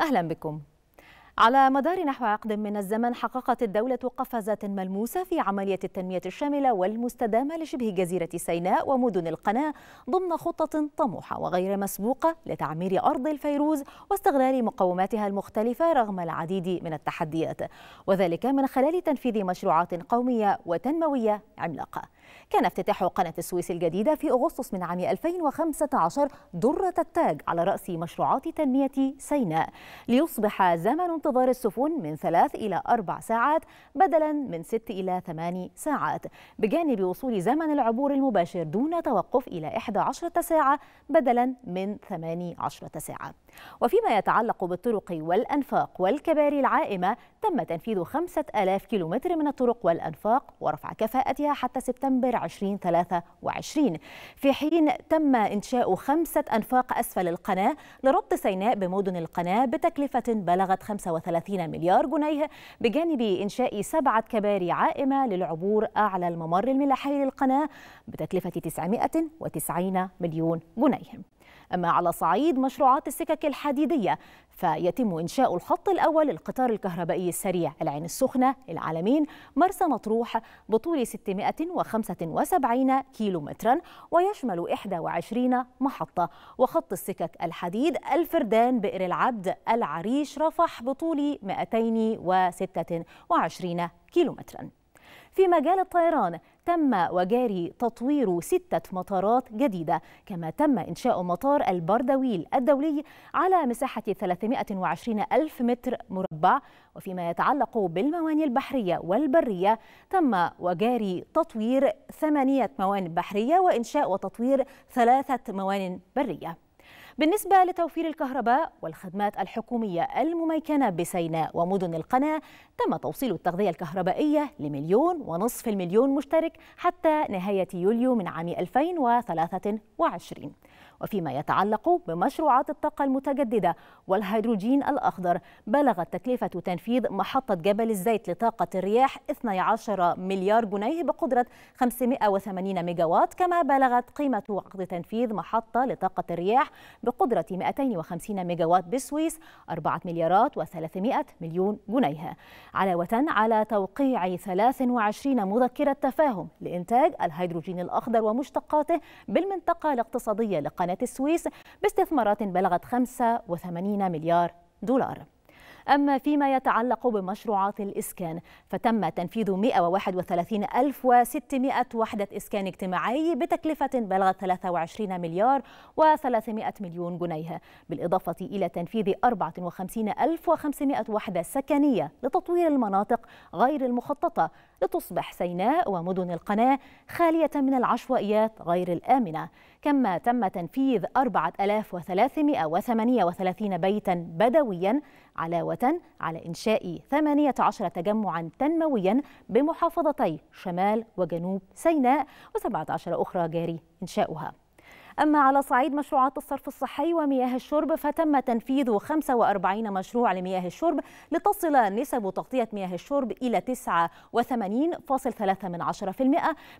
أهلا بكم على مدار نحو عقد من الزمن حققت الدولة قفزات ملموسة في عملية التنمية الشاملة والمستدامة لشبه جزيرة سيناء ومدن القناة ضمن خطة طموحة وغير مسبوقة لتعمير أرض الفيروز واستغلال مقوماتها المختلفة رغم العديد من التحديات وذلك من خلال تنفيذ مشروعات قومية وتنموية عملاقة كان افتتاح قناة السويس الجديدة في أغسطس من عام 2015 درة التاج على رأس مشروعات تنمية سيناء ليصبح زمن انتظار السفن من ثلاث إلى أربع ساعات بدلا من ست إلى ثمان ساعات بجانب وصول زمن العبور المباشر دون توقف إلى 11 ساعة بدلا من 18 ساعة وفيما يتعلق بالطرق والأنفاق والكباري العائمة تم تنفيذ 5000 كيلومتر من الطرق والأنفاق ورفع كفاءتها حتى سبتمبر ديسمبر 2023 في حين تم إنشاء خمسة أنفاق أسفل القناة لربط سيناء بمدن القناة بتكلفة بلغت 35 مليار جنيه بجانب إنشاء سبعة كباري عائمة للعبور أعلى الممر الملاحي للقناة بتكلفة 990 مليون جنيه أما على صعيد مشروعات السكك الحديدية فيتم إنشاء الخط الأول للقطار الكهربائي السريع العين السخنة العالمين مرسى مطروح بطول 675 كيلومترا ويشمل 21 محطة وخط السكك الحديد الفردان بئر العبد العريش رفح بطول 226 كيلومترا في مجال الطيران تم وجاري تطوير ستة مطارات جديدة كما تم إنشاء مطار البردويل الدولي على مساحة 320 ألف متر مربع وفيما يتعلق بالموانئ البحرية والبرية تم وجاري تطوير ثمانية موانئ بحرية وإنشاء وتطوير ثلاثة موانئ برية بالنسبة لتوفير الكهرباء والخدمات الحكومية المميكنة بسيناء ومدن القناة تم توصيل التغذية الكهربائية لمليون ونصف المليون مشترك حتى نهاية يوليو من عام 2023 وفيما يتعلق بمشروعات الطاقة المتجددة والهيدروجين الأخضر بلغت تكلفة تنفيذ محطة جبل الزيت لطاقة الرياح 12 مليار جنيه بقدرة 580 ميجاوات كما بلغت قيمة عقد تنفيذ محطة لطاقة الرياح بقدرة 250 ميجاوات بالسويس 4 مليارات و300 مليون جنيه علاوة على توقيع 23 مذكرة تفاهم لإنتاج الهيدروجين الأخضر ومشتقاته بالمنطقة الاقتصادية لقناة السويس باستثمارات بلغت 85 مليار دولار أما فيما يتعلق بمشروعات الإسكان فتم تنفيذ 131600 وحدة إسكان اجتماعي بتكلفة بلغت 23 مليار و300 مليون جنيه بالإضافة إلى تنفيذ 54500 وحدة سكنية لتطوير المناطق غير المخططة لتصبح سيناء ومدن القناة خالية من العشوائيات غير الآمنة كما تم تنفيذ 4338 بيتا بدويا علاوة على إنشاء 18 تجمعا تنمويا بمحافظتي شمال وجنوب سيناء و17 أخرى جاري إنشاؤها أما على صعيد مشروعات الصرف الصحي ومياه الشرب فتم تنفيذ 45 مشروع لمياه الشرب لتصل نسب تغطية مياه الشرب إلى 89.3%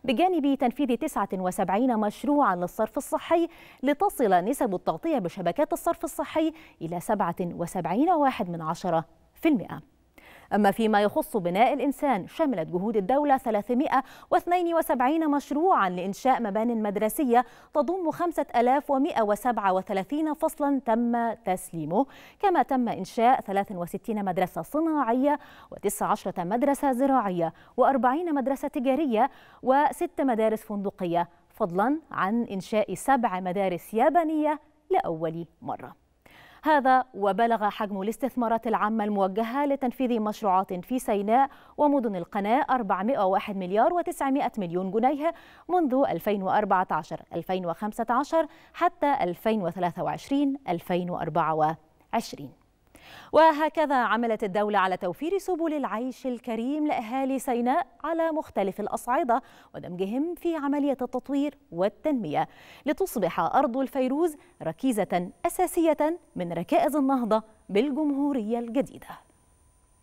بجانب تنفيذ 79 مشروعا للصرف الصحي لتصل نسب التغطية بشبكات الصرف الصحي إلى 77.1%. أما فيما يخص بناء الإنسان شملت جهود الدولة 372 مشروعا لإنشاء مبان مدرسية تضم 5137 فصلا تم تسليمه كما تم إنشاء 63 مدرسة صناعية و19 مدرسة زراعية و40 مدرسة تجارية وست مدارس فندقية فضلا عن إنشاء سبع مدارس يابانية لأول مرة هذا وبلغ حجم الاستثمارات العامة الموجهة لتنفيذ مشروعات في سيناء ومدن القناة 401 مليار و900 مليون جنيه منذ 2014 2015 حتى 2023 2024 وهكذا عملت الدولة على توفير سبل العيش الكريم لأهالي سيناء على مختلف الأصعدة ودمجهم في عملية التطوير والتنمية لتصبح أرض الفيروز ركيزة أساسية من ركائز النهضة بالجمهورية الجديدة